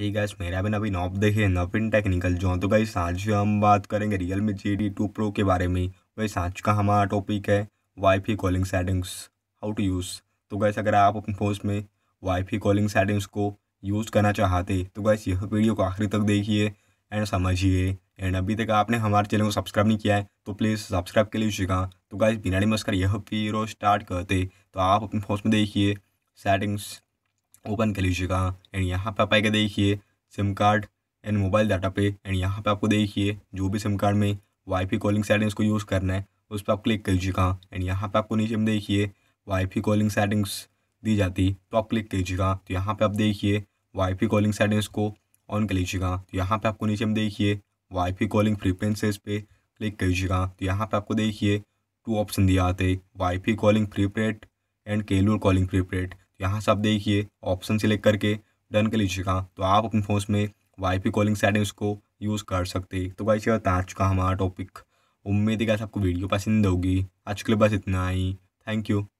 ये गैस मेरा भी नवीन नॉप देखे नवीन टेक्निकल जो तो गाइस आज हम बात करेंगे Realme G D two pro के बारे में वैस आज का हमारा टॉपिक है wifi calling settings how to use तो गैस अगर आप अपने फोन में वाईफाई कॉलिंग सेटिंग्स को यूज़ करना चाहते तो गैस यह वीडियो को आखिरी तक देखिए एंड समझिए एंड अभी तक आपने हमारे चैनल को सब्सक्राइब नहीं किया है तो प्लीज़ सब्सक्राइब के लिए लीजिएगा तो गैस बिना मस्कर यह वीडियो स्टार्ट करते तो आप अपने फोन में देखिए सेटिंग्स ओपन कर लीजिएगा एंड यहाँ पे आप आएगा देखिए SIM card and mobile data पे एंड यहाँ पे आपको देखिए जो भी सिम कार्ड में वाईफाई कॉलिंग सेटिंग्स को यूज़ करना है उस पर आप क्लिक कीजिएगा एंड यहाँ पे आपको नीचे में देखिए वाईफाई कॉलिंग सेटिंग्स दी जाती तो आप क्लिक कीजिएगा तो यहाँ पर आप देखिए वाईफाई कॉलिंग सेटिंग्स को ऑन कर लीजिएगा तो यहाँ पर तो आपको नीचे में देखिए वाईफाई कॉलिंग फ्रीक्वेंसीज पे क्लिक कीजिएगा तो यहाँ पर आपको देखिए टू ऑप्शन दिया आते wifi calling prepaid and cellular calling prepaid यहाँ से आप देखिए ऑप्शन सेलेक्ट करके डन कर लीजिएगा तो आप अपने फ़ोन में वाईफाई कॉलिंग सेटिंग्स को यूज़ कर सकते तो भाई से बता चुका हमारा टॉपिक उम्मीद है कि आपको वीडियो पसंद होगी आज के लिए बस इतना ही थैंक यू